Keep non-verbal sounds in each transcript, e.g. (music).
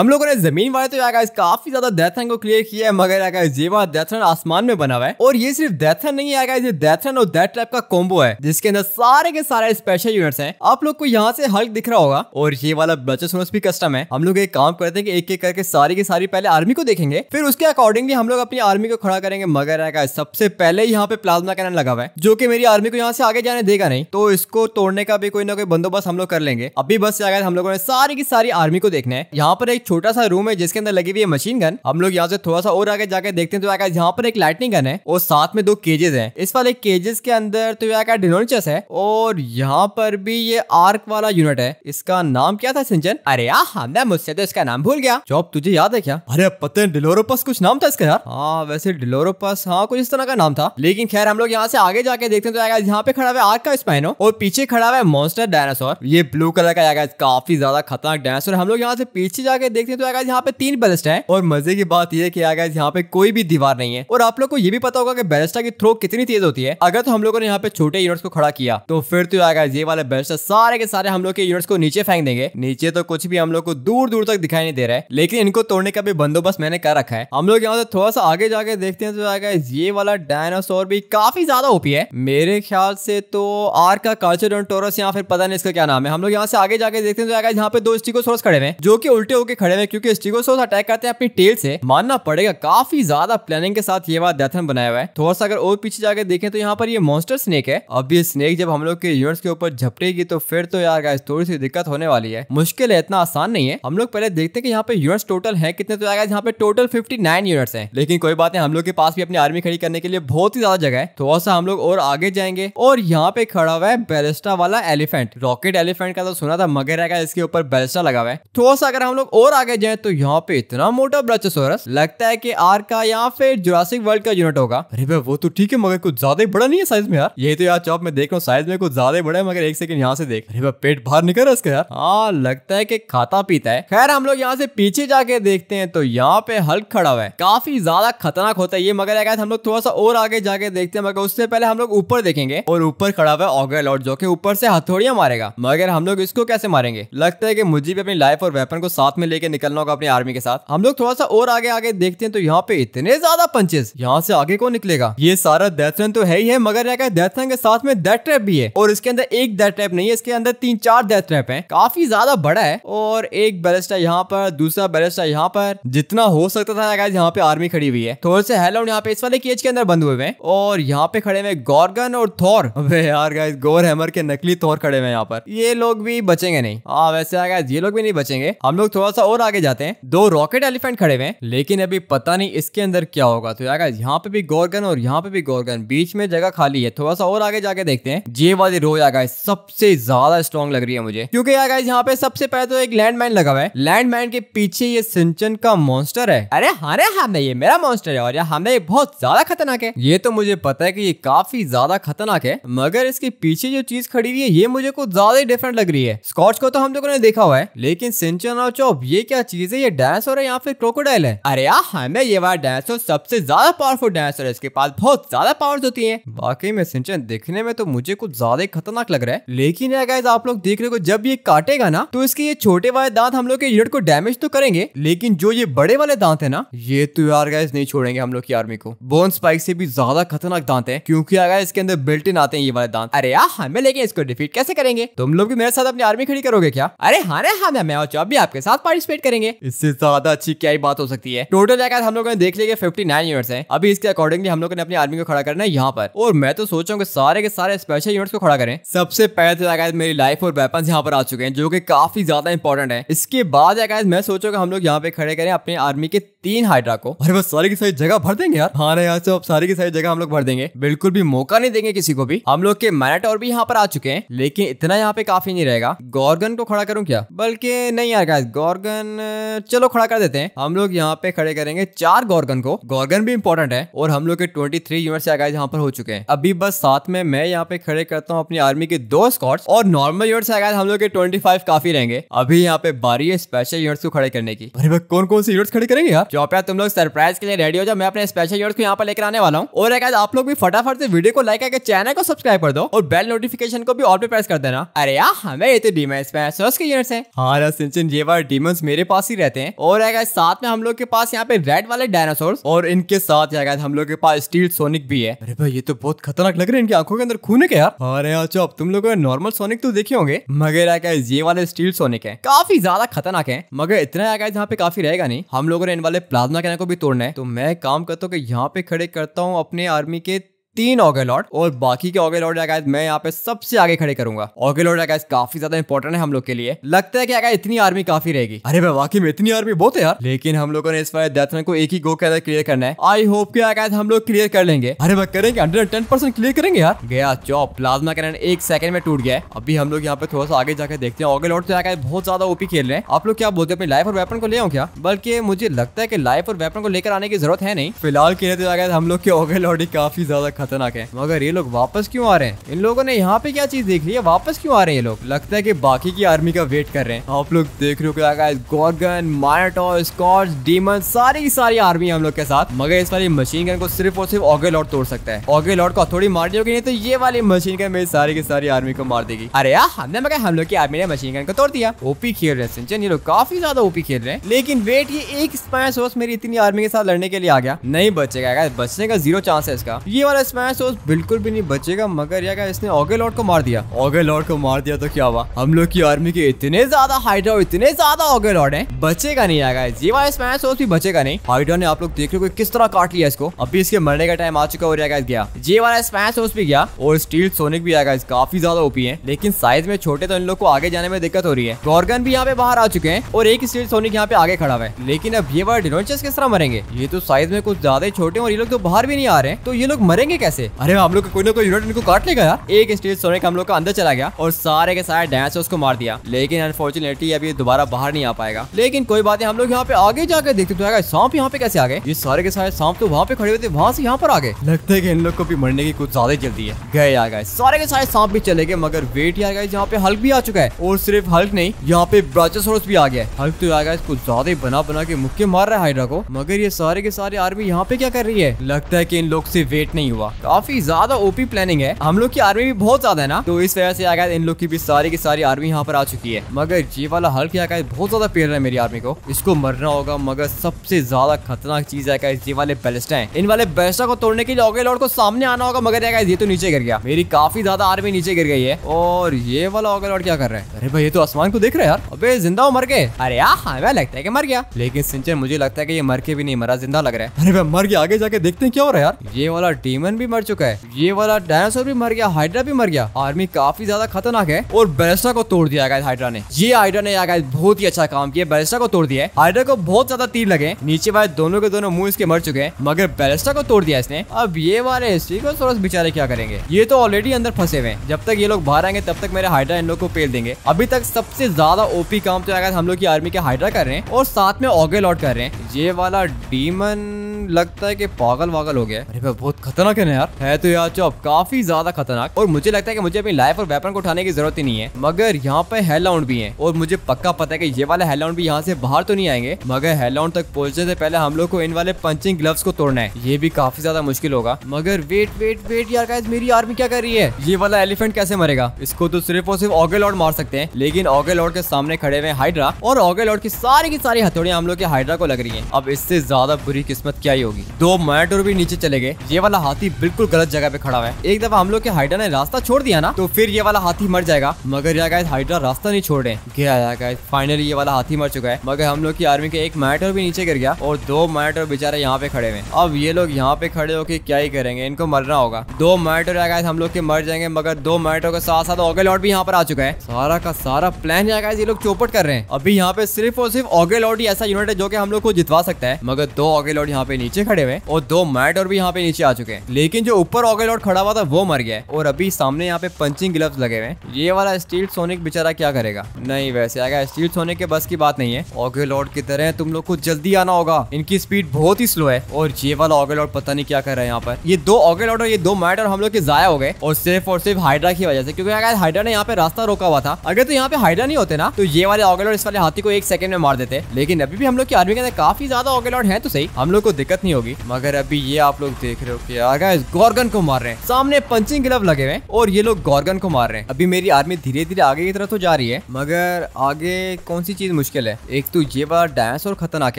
हम लोगों ने जमीन वाले तो यार इस काफी ज्यादा डेथन को क्लियर किया है मगर आगा ये वाला डेथन आसमान में बना हुआ है और ये सिर्फ डेथन नहीं आएगा ये डेथन और डेथ ट्रैप का कॉम्बो है जिसके अंदर सारे के सारे स्पेशल यूनिट्स हैं आप लोग को यहाँ से हल्क दिख रहा होगा और ये वाला ब्लचेसोनस भी कस्टम है हम लोग एक काम करते हैं कि एक एक करके सारी की सारी पहले आर्मी को देखेंगे फिर उसके अकॉर्डिंगली हम लोग अपनी आर्मी को खड़ा करेंगे मगर यार सबसे पहले यहाँ पे प्लाज्मा कैनन लगा हुआ है जो की मेरी आर्मी को यहाँ से आगे जाने देगा नहीं तो इसको तोड़ने का भी कोई ना कोई बंदोबस्त हम लोग कर लेंगे अभी बस आएगा हम लोगों ने सारी की सारी आर्मी को देखना है यहाँ पर एक छोटा सा रूम है जिसके अंदर लगी हुई है मशीन गन हम लोग यहाँ से थोड़ा सा और आगे जाकर देखते हैं तो यहाँ यहाँ पर एक लाइटनिंग गन है और साथ में दो केजेस हैं इस वाले केजेस के अंदर तो यहाँ का डिनोचस है और यहाँ पर भी ये आर्क वाला यूनिट है इसका नाम क्या था सिंचन अरे यार हमने मुझसे तो इसका नाम भूल गया जॉब तुझे याद है क्या अरे पता है डिलोरोपस कुछ नाम था इसका यार हाँ वैसे डिलोरोपस हाँ कुछ इस तरह का नाम था लेकिन खैर हम लोग यहाँ से आगे जाके देखते हैं तो आगे यहाँ पे खड़ा हुआ आर्क का स्पाइनो और पीछे खड़ा हुआ है मॉन्स्टर डायनासोर ये ब्लू कलर का आएगा काफी ज्यादा खतरनाक डायनासोर हम लोग यहाँ से पीछे जाके देखते हैं तो आगे यहाँ पे तीन बैलिस्टा है और मजे की बात यह की आगे यहाँ पे कोई भी दीवार नहीं है और आप लोग को ये भी पता होगा कि बैलिस्टा की थ्रो कितनी तेज होती है अगर तो हम लोगों ने यहाँ पे छोटे यूनिट्स को खड़ा किया तो फिर तो आगे ये वाले बैलिस्टा सारे के सारे हम लोग के यूनिट्स को नीचे फेंक देंगे नीचे तो कुछ भी हम लोग को दूर दूर तक दिखाई नहीं दे रहा है लेकिन इनको तोड़ने का भी बंदोबस्त मैंने कर रखा है हम लोग यहाँ से थोड़ा सा आगे जाके देखते हैं तो आगे ये वाला डायनासोर भी काफी ज्यादा ओपी है मेरे ख्याल से तो आर का कल्चर टोरस या फिर पता नहीं इसका क्या नाम है हम लोग यहाँ से आगे जाके देखते हैं तो आगे यहाँ पे दो स्टीकोसोरस खड़े हैं जो कि उल्टे होकर खड़े हुए क्योंकि स्टिगोसोस अटैक करते हैं अपनी टेल से मानना पड़ेगा काफी ज्यादा प्लानिंग के साथ ये बात डेथन बनाया हुआ है थोड़ा सा अगर और पीछे जाकर देखें तो यहाँ पर ये मॉन्स्टर स्नेक है अब ये स्नेक जब हम लोग के यूनिट्स के ऊपर झपटेगी तो फिर तो यार गाइस थोड़ी सी दिक्कत होने वाली है मुश्किल है इतना आसान नहीं है हम लोग पहले देखते हैं कि यहाँ पे यूनिट्स टोटल है कितने तो यार यहाँ पे टोटल फिफ्टी नाइन यूनिट्स है लेकिन कोई बात नहीं हम लोग के पास भी अपनी आर्मी खड़ी करने के लिए बहुत ही ज्यादा जगह है थोड़ा सा हम लोग और आगे जाएंगे और यहाँ पे खड़ा हुआ है बैलिस्टा वाला एलिफेंट रॉकेट एलिफेंट का तो सुना था मगर रहेगा इसके ऊपर बैलिस्टा लगा हुआ है थोड़ा सा अगर हम लोग और आगे जाए तो यहाँ पे इतना मोटा ब्राचोसोरस लगता है की आर का या फिर जुरासिक वर्ल्ड का यूनिट होगा अरे भाई वो तो ठीक है मगर कुछ ज्यादा ही बड़ा नहीं है साइज में यार यही तो यार चौप में देख रहा हूँ साइज में कुछ ज्यादा बड़ा है मगर एक सेकंड यहाँ से देख अरे भाई पेट बाहर निकल रहा है इसका यार हाँ लगता है की खाता पीता है खैर हम लोग यहाँ से पीछे जाके देखते हैं तो यहाँ पे हल्क खड़ा हुआ है काफी ज्यादा खतरनाक होता है ये मगर हम लोग थोड़ा सा और आगे जाके देखते हैं मगर उससे पहले हम लोग ऊपर देखेंगे और ऊपर खड़ा हुआ है ऑगर लॉर्ड जो कि ऊपर से हथौड़िया मारेगा मगर हम लोग इसको कैसे मारेंगे लगता है कि मुझे भी अपनी लाइफ और वेपन को साथ में ले लेके निकलना होगा अपनी आर्मी के साथ हम लोग थोड़ा सा और आगे आगे देखते हैं तो यहाँ पे इतने ज्यादा पंचेस यहाँ से आगे कौन निकलेगा ये सारा डेथ तो है ही है मगर यहाँ का डेथ के साथ में डेथ ट्रैप भी है और इसके अंदर एक डेथ ट्रैप नहीं है इसके अंदर तीन चार डेथ ट्रैप है काफी ज्यादा बड़ा है और एक बैलेस्टा यहाँ पर दूसरा बैलेस्टा यहाँ पर जितना हो सकता था यहाँ पे आर्मी खड़ी हुई है थोड़े से हेलाउंड यहाँ पे इस वाले केज के अंदर बंद हुए हैं और यहाँ पे खड़े हुए गॉर्गन और थोर वे यार गाइस गोर हैमर के नकली थोर खड़े हुए यहाँ पर ये लोग भी बचेंगे नहीं हाँ वैसे आ गाइस ये लोग भी नहीं बचेंगे हम लोग थोड़ा सा और आगे जाते हैं दो रॉकेट एलिफेंट खड़े हुए हैं लेकिन अभी पता नहीं इसके अंदर क्या होगा तो यार यहाँ पे भी गोरगन और यहाँ पे भी गोरगन बीच में जगह खाली है थोड़ा सा और आगे जाके देखते हैं जे वाली रो यार सबसे ज्यादा स्ट्रॉन्ग लग रही है मुझे क्योंकि यार यहाँ पे सबसे पहले तो एक लैंड लगा हुआ है लैंड के पीछे ये सिंचन का मॉन्स्टर है अरे हरे हाँ हमने हाँ, ये मेरा मॉन्स्टर है और यार हमने ये बहुत ज्यादा खतरनाक है ये तो मुझे पता है की ये काफी ज्यादा खतरनाक है मगर इसके पीछे जो चीज खड़ी हुई है ये मुझे कुछ ज्यादा ही डिफरेंट लग रही है स्कॉच को तो हम लोगों ने देखा हुआ है लेकिन सिंचन और चौप ये ये क्या चीज है ये डायनासोर है या फिर क्रोकोडाइल है अरे यार हमें ये वाला डायनासोर सबसे ज्यादा पावरफुल डायनासोर है इसके पास बहुत ज्यादा पावर्स होती है बाकी में सिंचन देखने में तो मुझे कुछ ज्यादा ही खतरनाक लग रहा है लेकिन यार गाइज आप लोग देख रहे हो जब ये काटेगा ना तो इसके ये छोटे वाले दांत हम लोग के यूनिट को डैमेज तो करेंगे लेकिन जो ये बड़े वाले दांत है ना ये तो यार गाइज नहीं छोड़ेंगे हम लोग की आर्मी को बोन स्पाइक से भी ज्यादा खतरनाक दांत है क्योंकि यार इसके अंदर बिल्ट इन आते हैं ये वाले दांत अरे यार हमें लेकिन इसको डिफीट कैसे करेंगे तुम लोग भी मेरे साथ अपनी आर्मी खड़ी करोगे क्या अरे हाँ हाँ मैं और चौब भी आपके साथ पार्टी पार्टिसिपेट करेंगे इससे ज्यादा अच्छी क्या ही बात हो सकती है टोटल जाकर हम लोगों ने देख लिया फिफ्टी नाइन यूनिट्स है अभी इसके अकॉर्डिंगली हम लोगों ने अपनी आर्मी को खड़ा करना है यहाँ पर और मैं तो सोच रहा हूँ सारे के सारे स्पेशल यूनिट्स को खड़ा करें सबसे पहले तो जाकर मेरी लाइफ और वेपन यहाँ पर आ चुके हैं जो की काफी ज्यादा इंपॉर्टेंट है इसके बाद जाकर मैं सोचूंगा हम लोग यहाँ पे खड़े करें अपनी आर्मी के तीन हाइड्रा को अरे बस सारी की सारी जगह भर देंगे यार हाँ यार सब तो सारी की सारी जगह हम लोग भर देंगे बिल्कुल भी मौका नहीं देंगे किसी को भी हम लोग के मैनेट और भी यहाँ पर आ चुके हैं लेकिन इतना यहाँ पे काफी नहीं रहेगा गॉर्गन को खड़ा करूँ क्या बल्कि नहीं यार गॉर्गन गॉर्गन uh, चलो खड़ा कर देते हैं हम लोग यहाँ पे खड़े करेंगे चार गॉर्गन को गॉर्गन भी इंपॉर्टेंट है और हम लोग के ट्वेंटी थ्री यूनिट से आगाज यहाँ पर हो चुके हैं अभी बस साथ में मैं यहाँ पे खड़े करता हूँ अपनी आर्मी के दो स्कॉट्स और नॉर्मल यूनिट से आगाज हम लोग के ट्वेंटी फाइव काफी रहेंगे अभी यहाँ पे बारी है स्पेशल यूनिट्स को खड़े करने की अरे कौन कौन से यूनिट्स खड़े करेंगे यार जो तुम लोग सरप्राइज के लिए रेडी हो जाओ मैं अपने स्पेशल यूनिट्स को यहाँ पर लेकर आने वाला हूँ और एक आप लोग भी फटाफट से वीडियो को लाइक करके चैनल को सब्सक्राइब कर दो और बेल नोटिफिकेशन को भी ऑल पे प्रेस कर देना अरे यार हमें ये तो डीमेंस यूनिट्स है हाँ सिंचन जेवर बार डीमेंस मेरे पास ही रहते हैं और है साथ में हम लोग के पास यहाँ पे रेड वाले डायनासोर और इनके साथ है हम लोग के पास स्टील सोनिक भी है अरे भाई ये तो बहुत खतरनाक लग रहे हैं इनकी आंखों के अंदर खून है यार अरे हाँ अच्छा अब तुम लोगों ने नॉर्मल सोनिक तो देखे होंगे मगर है ये वाले स्टील सोनिक है काफी ज्यादा खतरनाक है मगर इतना है यहाँ पे काफी रहेगा नहीं हम लोगों ने इन वाले प्लाज्मा कैन को भी तोड़ना है तो मैं काम करता हूँ यहाँ पे खड़े करता हूँ अपने आर्मी के तीन ऑगेलॉट और बाकी के ऑगेलॉट गाइस मैं यहाँ पे सबसे आगे खड़े करूंगा ऑगेलॉट गाइस काफी ज्यादा इंपॉर्टेंट है हम लोग के लिए लगता है कि अगर इतनी आर्मी काफी रहेगी अरे भाई वाकई में इतनी आर्मी बहुत है यार लेकिन हम लोगों ने इस बार डेथमैन को एक ही गो के अंदर क्लियर करना है आई होप के गाइस हम लोग क्लियर कर लेंगे अरे भाई करेंगे हंड्रेड टेन क्लियर करेंगे यार गया चौप प्लाज्मा कैन एक सेकंड में टूट गया अभी हम लोग यहाँ पे थोड़ा सा आगे जाकर देखते हैं ऑगेलॉट तो गाइस बहुत ज्यादा ओपी खेल रहे हैं आप लोग क्या बोलते हैं अपनी लाइफ और वेपन को ले क्या बल्कि मुझे लगता है की लाइफ और वेपन को लेकर आने की जरूरत है नहीं फिलहाल खेलते तो हम लोग के ऑगेलॉट काफी ज्यादा खतरनाक है मगर ये लोग वापस क्यों आ रहे हैं इन लोगों ने यहाँ पे क्या चीज देख ली है वापस क्यों आ रहे हैं ये लोग लगता है कि बाकी की आर्मी का वेट कर रहे हैं आप लोग देख रहे हो क्या गाइस गॉर्गन मायाटो स्कॉच डीमन सारी की सारी आर्मी हम लोग के साथ मगर इस वाली मशीन गन को सिर्फ और सिर्फ ऑगे लॉट तोड़ सकता है ऑगे लॉट को थोड़ी मार दी नहीं तो ये वाली मशीन गन मेरी सारी की सारी आर्मी को मार देगी अरे यार हमने मगर हम लोग की आर्मी ने मशीन गन को तोड़ दिया ओपी खेल रहे हैं सिंचन ये लोग काफी ज्यादा ओपी खेल रहे हैं लेकिन वेट ये एक स्पायर मेरी इतनी आर्मी के साथ लड़ने के लिए आ गया नहीं बचेगा बचने का जीरो चांस है इसका ये वाला स्मैश तो बिल्कुल भी नहीं बचेगा मगर यार इसने ऑगे लॉर्ड को मार दिया ऑगे लॉर्ड को मार दिया तो क्या हुआ हम लोग की आर्मी के इतने ज्यादा हाइड्रो इतने ज्यादा ऑगे लॉर्ड है बचेगा नहीं आएगा ये वाला तो स्मैश भी बचेगा नहीं हाइड्रो ने आप लोग देख रहे हो किस तरह काट लिया इसको अभी इसके मरने का टाइम आ चुका और यार गया ये वाला तो स्मैश भी गया और स्टील सोनिक भी आएगा काफी ज्यादा ओपी है लेकिन साइज में छोटे तो इन लोग को आगे जाने में दिक्कत हो रही है गॉर्गन भी यहाँ पे बाहर आ चुके हैं और एक स्टील सोनिक यहाँ पे आगे खड़ा हुआ है लेकिन अब ये वाला डिनोचर्स किस तरह मरेंगे ये तो साइज में कुछ ज्यादा छोटे और ये लोग तो बाहर भी नहीं आ रहे तो ये लोग मरेंगे कैसे अरे हम लोग कोई ना कोई यूनिट इनको काट लेगा यार एक स्टेज सोने का हम लोग का अंदर चला गया और सारे के सारे डायनासोर्स उसको मार दिया लेकिन अनफॉर्चुनेटली अभी दोबारा बाहर नहीं आ पाएगा लेकिन कोई बात नहीं हम लोग यहाँ पे आगे जाकर देखते तो सांप यहाँ पे कैसे आ गए ये सारे के सारे सांप तो वहाँ पे खड़े हुए थे वहाँ से यहाँ पर आ गए लगता है इन लोग को भी मरने की कुछ ज्यादा जल्दी है गए आ गए सारे के सारे सांप भी चले गए मगर वेट ही आ गए यहाँ पे हल्क भी आ चुका है और सिर्फ हल्क नहीं यहाँ पे ब्राचोसोरस भी आ गया हल्क तो आ गया कुछ ज्यादा बना बना के मुक्के मार रहा है हाइड्रा को मगर ये सारे के सारे आर्मी यहाँ पे क्या कर रही है लगता है की इन लोग से वेट नहीं हुआ हुआ काफी ज्यादा ओपी प्लानिंग है हम लोग की आर्मी भी बहुत ज्यादा है ना तो इस वजह से आगाज इन लोग की भी सारी की सारी आर्मी यहाँ पर आ चुकी है मगर ये वाला हल्क आकाश बहुत ज्यादा पेड़ है मेरी आर्मी को इसको मरना होगा मगर सबसे ज्यादा खतरनाक चीज है ये वाले बैलिस्टा है इन वाले बैलिस्टा को तोड़ने के लिए ओगे लॉर्ड को सामने आना होगा मगर ये तो नीचे गिर गया मेरी काफी ज्यादा आर्मी नीचे गिर गई है और ये वाला ओगे लॉर्ड क्या कर रहा है अरे भाई ये तो आसमान को देख रहे यार अबे जिंदा हो मर गए अरे यार हमें लगता है कि मर गया लेकिन सिंचन मुझे लगता है कि ये मर के भी नहीं मरा जिंदा लग रहा है अरे भाई मर गया आगे जाके देखते हैं क्या हो रहा है यार ये वाला डीमन भी मर चुका है ये वाला डायनासोर भी मर गया हाइड्रा भी मर गया आर्मी काफी ज्यादा खतरनाक है और बैरिस्टा को तोड़ दिया गया हाइड्रा ने ये हाइड्रा ने आगे बहुत ही अच्छा काम किया बैरिस्टा को तोड़ दिया है हाइड्रा को बहुत ज्यादा तीर लगे नीचे वाले दोनों के दोनों मुंह इसके मर चुके हैं मगर बैरिस्टा को तोड़ दिया इसने अब ये वाले हिस्ट्री को सोरस बेचारे क्या करेंगे ये तो ऑलरेडी अंदर फंसे हुए जब तक ये लोग बाहर आएंगे तब तक मेरे हाइड्रा इन लोग को पेल देंगे अभी तक सबसे ज्यादा ओपी काम तो हम लोग की आर्मी के हाइड्रा कर रहे हैं और साथ में ऑगे लॉट कर रहे हैं ये वाला डीमन लगता है कि पागल वागल हो गया अरे बहुत खतरनाक है ना यार है तो यार चौप काफी ज्यादा खतरनाक और मुझे लगता है कि मुझे अपनी लाइफ और वेपन को उठाने की जरूरत ही नहीं है मगर यहाँ पे हेलाउंड भी है और मुझे पक्का पता है कि ये वाले हेलाउंड भी यहाँ से बाहर तो नहीं आएंगे मगर हेलाउंड तक पहुंचने से पहले हम लोग को इन वाले पंचिंग ग्लव्स को तोड़ना है ये भी काफी ज्यादा मुश्किल होगा मगर वेट वेट वेट यार मेरी आर्मी क्या कर रही है ये वाला एलिफेंट कैसे मरेगा इसको तो सिर्फ और सिर्फ ऑगे लॉर्ड मार सकते हैं लेकिन ऑगे लॉर्ड के सामने खड़े हुए हाइड्रा और ऑगे लॉर्ड की सारी की सारी हथौड़ियां हम लोग के हाइड्रा को लग रही है अब इससे ज्यादा बुरी किस्मत क्या क्या ही होगी दो मैटोर भी नीचे चले गए ये वाला हाथी बिल्कुल गलत जगह पे खड़ा हुआ है एक दफा हम लोग के हाइड्रा ने रास्ता छोड़ दिया ना तो फिर ये वाला हाथी मर जाएगा मगर यार हाइड्रा रास्ता नहीं छोड़ रहे गया फाइनली ये वाला हाथी मर चुका है मगर हम लोग की आर्मी के एक मैटर भी नीचे गिर गया और दो मैटर बेचारे यहाँ पे खड़े हुए अब ये लोग यहाँ पे खड़े होके क्या ही करेंगे इनको मरना होगा दो मैटोर यार हम लोग के मर जाएंगे मगर दो मैटर के साथ साथ ऑगे लॉट भी यहाँ पर आ चुका है सारा का सारा प्लान यार ये लोग चौपट कर रहे हैं अभी यहाँ पे सिर्फ और सिर्फ ऑगे लॉट ही ऐसा यूनिट है जो की हम लोग को जितवा सकता है मगर दो ऑगे लॉट यहाँ पे नीचे खड़े हुए और दो मैट और भी यहाँ पे नीचे आ चुके हैं लेकिन जो ऊपर ऑगेलॉट खड़ा हुआ था वो मर गया है और अभी सामने यहाँ पे पंचिंग ग्लव लगे हुए ये वाला स्टील सोनिक बेचारा क्या करेगा नहीं वैसे आएगा स्टील सोने के बस की बात नहीं है ऑगेलॉट की तरह तुम लोग को जल्दी आना होगा इनकी स्पीड बहुत ही स्लो है और ये वाला ऑगेलॉट पता नहीं क्या कर रहा है यहाँ पर ये दो ऑगेलॉट और ये दो मैट और हम लोग के जाया हो गए और सिर्फ और सिर्फ हाइड्रा की वजह से क्योंकि अगर हाइड्रा ने यहाँ पे रास्ता रोका हुआ था अगर तो यहाँ पे हाइड्रा नहीं होते ना तो ये वाले ऑगेलॉट इस वाले हाथी को एक सेकंड में मार देते लेकिन अभी भी हम लोग की आर्मी के अंदर काफी ज्यादा ऑगेलॉट है तो सही हम लोग को दिक्कत नहीं होगी मगर अभी ये आप लोग देख रहे हो कि आगा इस गॉर्गन को मार रहे हैं सामने पंचिंग ग्लव लगे हुए और ये लोग गॉर्गन को मार रहे हैं अभी मेरी आर्मी धीरे धीरे आगे की तरफ तो जा रही है मगर आगे कौन सी चीज मुश्किल है एक तो ये वाला डायनासोर खतरनाक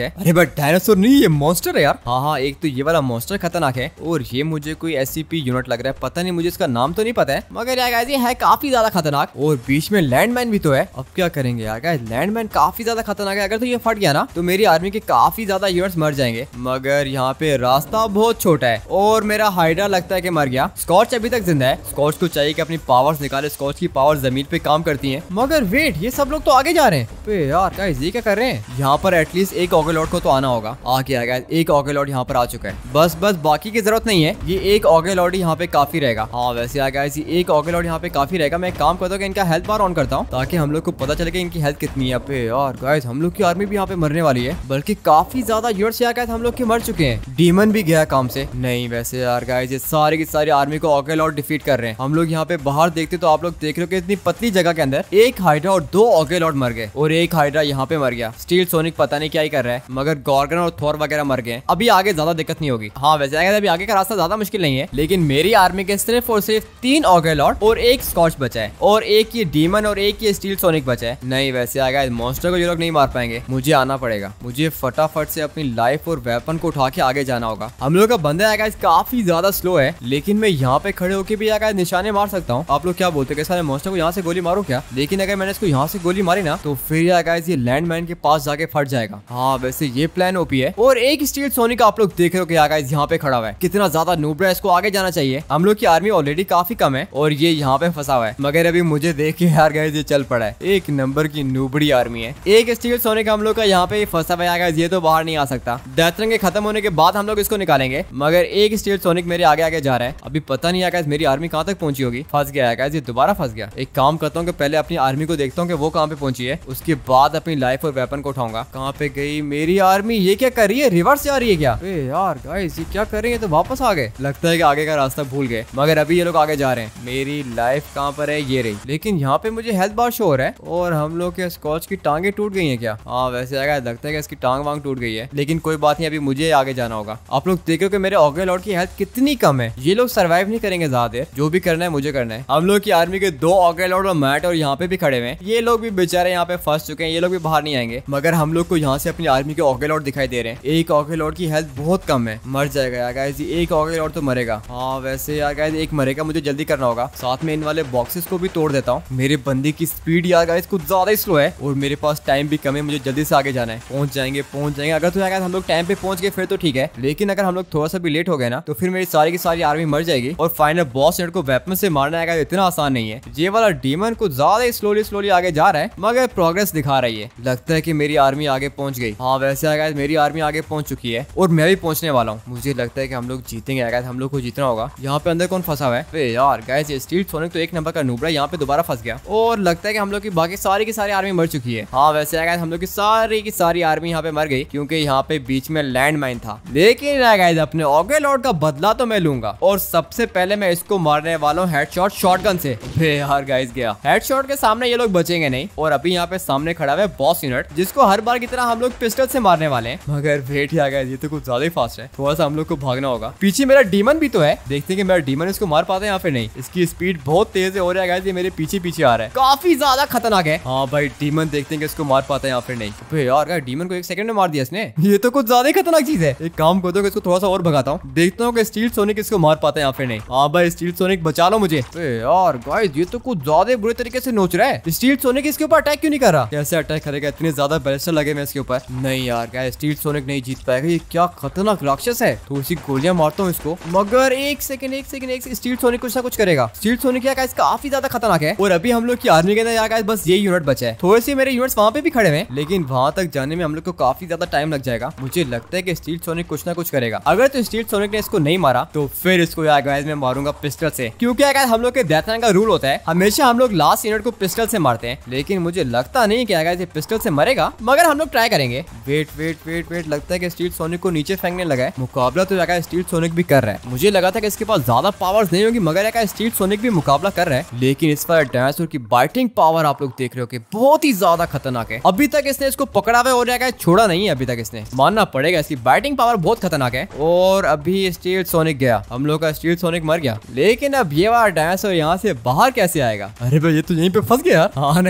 है अरे बट डायनासोर नहीं ये मॉन्स्टर है यार हाँ हाँ एक तो ये वाला मॉन्स्टर खतरनाक है और ये मुझे कोई एस यूनिट लग रहा है पता नहीं मुझे इसका नाम तो नहीं पता है मगर यार ये है काफी ज्यादा खतरनाक और बीच में लैंडमैन भी तो है अब क्या करेंगे यार लैंडमैन काफी ज्यादा खतरनाक है अगर तो ये फट गया ना तो मेरी आर्मी के काफी ज्यादा यूनिट्स मर जाएंगे मगर पर यहाँ पे रास्ता बहुत छोटा है और मेरा हाइड्रा लगता है कि मर गया स्कॉच अभी तक जिंदा है स्कॉच को चाहिए कि अपनी पावर्स निकाले स्कॉच की पावर जमीन पे काम करती हैं मगर वेट ये सब लोग तो आगे जा रहे हैं पे यार गाइस ये क्या कर रहे हैं यहाँ पर एटलीस्ट एक ऑगे को तो आना होगा आगे आ गया एक ऑगेलॉट यहाँ पर आ चुका है बस बस बाकी की जरूरत नहीं है ये एक ऑगेलॉट यहाँ पे काफी रहेगा हाँ वैसे आ गया एक ऑगेलॉट यहाँ पे काफी रहेगा मैं काम करता हूँ इनका हेल्थ बार ऑन करता हूँ ताकि हम लोग को पता चले की इनकी हेल्थ कितनी है पे यार गाइस हम लोग की आर्मी भी यहाँ पे मरने वाली है बल्कि काफी ज्यादा यूर से आ गए हम लोग की मर चुके हैं डीमन भी गया काम से नहीं वैसे यार गाइस ये सारे की सारी आर्मी को ऑकल और डिफीट कर रहे हैं हम लोग यहाँ पे बाहर देखते तो आप लोग देख रहे हो कि इतनी पतली जगह के अंदर एक हाइड्रा और दो ऑकेल और मर गए और एक हाइड्रा यहाँ पे मर गया स्टील सोनिक पता नहीं क्या ही कर रहा है मगर गॉर्गन और थोर वगैरह मर गए अभी आगे ज्यादा दिक्कत नहीं होगी हाँ वैसे अभी आगे का रास्ता ज्यादा मुश्किल नहीं है लेकिन मेरी आर्मी के सिर्फ और सिर्फ तीन ऑकेल और एक स्कॉच बचा है और एक ये डीमन और एक ये स्टील सोनिक बचा है नहीं वैसे आगे मॉन्स्टर को ये लोग नहीं मार पाएंगे मुझे आना पड़ेगा मुझे फटाफट से अपनी लाइफ और वेपन को उठा उठा के आगे जाना होगा हम लोग का बंदा आगा काफी ज्यादा स्लो है लेकिन मैं यहाँ पे खड़े होकर भी आगे निशाने मार सकता हूँ आप लोग क्या बोलते हैं सारे मोस्टर को यहाँ से गोली मारू क्या लेकिन अगर मैंने इसको यहाँ से गोली मारी ना तो फिर ये लैंड मैन के पास जाके फट जाएगा हाँ वैसे ये प्लान ओपी है और एक स्टील सोनी का आप लोग देख रहे हो कि आगा यहाँ पे खड़ा हुआ है कितना ज्यादा नूबरा इसको आगे जाना चाहिए हम लोग की आर्मी ऑलरेडी काफी कम है और ये यहाँ पे फंसा हुआ है मगर अभी मुझे देख के यार गाइज ये चल पड़ा है एक नंबर की नूबड़ी आर्मी है एक स्टील सोने का हम लोग का यहाँ पे फंसा हुआ है ये तो बाहर नहीं आ सकता डेथ खत्म होने के बाद हम लोग इसको निकालेंगे मगर एक स्टेट सोनिक मेरे आगे आगे जा रहा है अभी पता नहीं आया मेरी आर्मी कहाँ तक पहुंची होगी फंस गया है ये दोबारा फंस गया एक काम करता हूँ कि पहले अपनी आर्मी को देखता हूँ कि वो कहाँ पे पहुंची है उसके बाद अपनी लाइफ और वेपन को उठाऊंगा कहाँ पे गई मेरी आर्मी ये क्या कर रही है रिवर्स जा रही है क्या यार गाइस ये क्या कर रही है तो वापस आ गए लगता है की आगे का रास्ता भूल गए मगर अभी ये लोग आगे जा रहे हैं मेरी लाइफ कहाँ पर है ये रही लेकिन यहाँ पे मुझे हेल्थ बार शो हो रहा है और हम लोग के स्कॉच की टांगे टूट गई है क्या हाँ वैसे आगे लगता है कि इसकी टांग वांग टूट गई है लेकिन कोई बात नहीं अभी मुझे आगे जाना होगा आप लोग देख रहे हो मेरे ऑगे लॉर्ड की हेल्थ कितनी कम है ये लोग सर्वाइव नहीं करेंगे ज्यादा देर जो भी करना है मुझे करना है हम लोग की आर्मी के दो ऑगे लॉर्ड और मैट और यहाँ पे भी खड़े हुए ये लोग भी बेचारे यहाँ पे फंस चुके हैं ये लोग भी बाहर नहीं आएंगे मगर हम लोग को यहाँ से अपनी आर्मी के ऑगे लॉर्ड दिखाई दे रहे हैं एक ऑगे लॉर्ड की हेल्थ बहुत कम है मर जाएगा यार गाइस एक ऑगे लॉर्ड तो मरेगा हाँ वैसे यार गाइस एक मरेगा मुझे जल्दी करना होगा साथ में इन वाले बॉक्सेस को भी तोड़ देता हूँ मेरे बंदी की स्पीड यार गाइस कुछ ज्यादा स्लो है और मेरे पास टाइम भी कम है मुझे जल्दी से आगे जाना है पहुंच जाएंगे पहुंच जाएंगे अगर तो यार हम लोग टाइम पे पहुंच गए फिर तो ठीक है लेकिन अगर हम लोग थोड़ा सा भी लेट हो गए ना तो फिर मेरी सारी की सारी आर्मी मर जाएगी और फाइनल बॉस नेट को वेपन से मारना आएगा इतना आसान नहीं है ये वाला डीमन को ज्यादा स्लोली स्लोली आगे जा रहा है मगर प्रोग्रेस दिखा रही है लगता है की मेरी आर्मी आगे पहुंच गई हाँ वैसे आगे मेरी आर्मी आगे पहुंच चुकी है और मैं भी पहुंचने वाला हूँ मुझे लगता है की हम लोग जीतेंगे आगे हम लोग को जीतना होगा यहाँ पे अंदर कौन फंसा हुआ है यार गैस स्टील सोनिक तो एक नंबर का नूबरा यहाँ पे दोबारा फंस गया और लगता है की हम लोग की बाकी सारी की सारी आर्मी मर चुकी है हाँ वैसे आ हम लोग की सारी की सारी आर्मी यहाँ पे मर गई क्योंकि यहाँ पे बीच में लैंड माइन माइन था लेकिन गाइज अपने ओके लॉर्ड का बदला तो मैं लूंगा और सबसे पहले मैं इसको मारने वाला हूँ हेडशॉट शॉटगन से गन से बेहार गाइज गया हेडशॉट के सामने ये लोग बचेंगे नहीं और अभी यहाँ पे सामने खड़ा हुआ है बॉस यूनिट जिसको हर बार की तरह हम लोग पिस्टल से मारने वाले हैं मगर वेट या गाइज ये तो कुछ ज्यादा ही फास्ट है थोड़ा सा हम लोग को भागना होगा पीछे मेरा डीमन भी तो है देखते हैं कि मेरा डीमन इसको मार पाते हैं या फिर नहीं इसकी स्पीड बहुत तेज हो रहा है ये मेरे पीछे पीछे आ रहा है काफी ज्यादा खतरनाक है हाँ भाई डीमन देखते हैं कि इसको मार पाते हैं या फिर नहीं यार डीमन को एक सेकंड में मार दिया इसने (laughs) ये तो कुछ ज्यादा ही खतरनाक चीज चीज है एक काम करते इसको थोड़ा सा और भगाता हूँ देखता हूँ स्टील सोनिक इसको मार पाते हैं या फिर नहीं हाँ भाई स्टील सोनिक बचा लो मुझे यार गाइस ये तो कुछ ज्यादा बुरे तरीके से नोच रहा है स्टील सोनिक इसके ऊपर अटैक क्यों नहीं कर रहा कैसे अटैक करेगा इतने ज्यादा बैलिस्टर लगे मैं इसके ऊपर नहीं यार क्या स्टील सोनिक नहीं जीत पाएगा ये क्या खतरनाक राक्षस है तो सी गोलियां मारता हूँ इसको मगर एक सेकंड एक सेकंड एक स्टील सोनिक कुछ ना कुछ करेगा स्टील सोनिक क्या इसका काफी ज्यादा खतरनाक है और अभी हम लोग की आर्मी के अंदर यार बस यही यूनिट बचा है थोड़े से मेरे यूनिट्स वहाँ पे भी खड़े हैं लेकिन वहाँ तक जाने में हम लोग को काफी ज्यादा टाइम लग जाएगा मुझे लगता है की स्टील सोनिक कुछ ना कुछ करेगा अगर तो स्टील सोनिक ने इसको नहीं मारा तो फिर इसको गाइस मैं मारूंगा पिस्टल से क्योंकि अगर हम लोग के डेथन का रूल होता है हमेशा हम लोग लास्ट यूनिट को पिस्टल से मारते हैं लेकिन मुझे लगता नहीं की अगर पिस्टल से मरेगा मगर हम लोग ट्राई करेंगे वेट वेट वेट वेट लगता है की स्टील सोनिक को नीचे फेंकने लगा है मुकाबला तो जगह स्टील सोनिक भी कर रहा है मुझे लगा था कि इसके पास ज्यादा पावर नहीं होगी मगर एक स्टील सोनिक भी मुकाबला कर रहा है लेकिन इस पर डायनासोर की बाइटिंग पावर आप लोग देख रहे हो कि बहुत ही ज्यादा खतरनाक है अभी तक इसने इसको पकड़ा हुआ और छोड़ा नहीं है अभी तक इसने मानना पड़ेगा इसकी बाइट फाइटिंग पावर बहुत खतरनाक है और अभी स्टील सोनिक गया हम लोग का स्टील सोनिक मर गया लेकिन अब ये बार डायनासोर यहाँ से बाहर कैसे आएगा अरे भाई ये तो यहीं पे फंस गया हाँ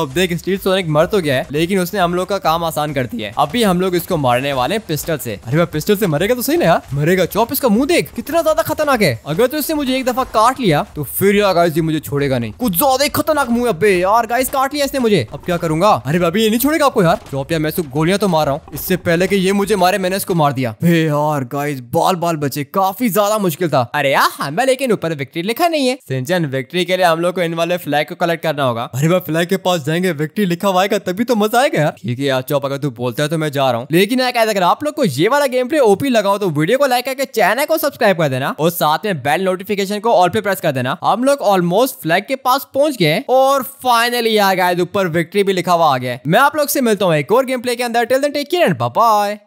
अब देख स्टील सोनिक मर तो गया है लेकिन उसने हम लोग का काम आसान कर दिया है अभी हम लोग इसको मारने वाले पिस्टल से अरे भाई पिस्टल से मरेगा तो सही ना यार मरेगा चौप इसका मुंह देख कितना ज्यादा खतरनाक है अगर तो इसने मुझे एक दफा काट लिया तो फिर यार गाइस ये मुझे छोड़ेगा नहीं कुछ ज्यादा खतरनाक मुंह अब यार गाइस काट लिया इसने मुझे अब क्या करूंगा अरे भाई ये नहीं छोड़ेगा आपको यार चौप यार मैं गोलियां तो मार रहा हूँ इससे पहले की ये मुझे मारे मैंने को मार दिया यार गाइस बाल बाल बचे काफी ज्यादा मुश्किल था अरे यार हमें लेकिन ऊपर विक्ट्री लिखा नहीं है सिंचन विक्ट्री के लिए हम लोग को इन वाले फ्लैग को कलेक्ट करना होगा अरे वह फ्लैग के पास जाएंगे विक्ट्री लिखा हुआ तभी तो मजा आएगा यार ठीक है यार चौप अगर तू बोलता है तो मैं जा रहा हूँ लेकिन अगर आप लोग को ये वाला गेम प्ले ओपी लगाओ तो वीडियो को लाइक करके चैनल को सब्सक्राइब कर देना और साथ में बेल नोटिफिकेशन को ऑल पे प्रेस कर देना हम लोग ऑलमोस्ट फ्लैग के पास पहुंच गए और फाइनली आ गए ऊपर विक्ट्री भी लिखा हुआ आ गया मैं आप लोग से मिलता हूँ एक और गेम प्ले के अंदर tell then take care and bye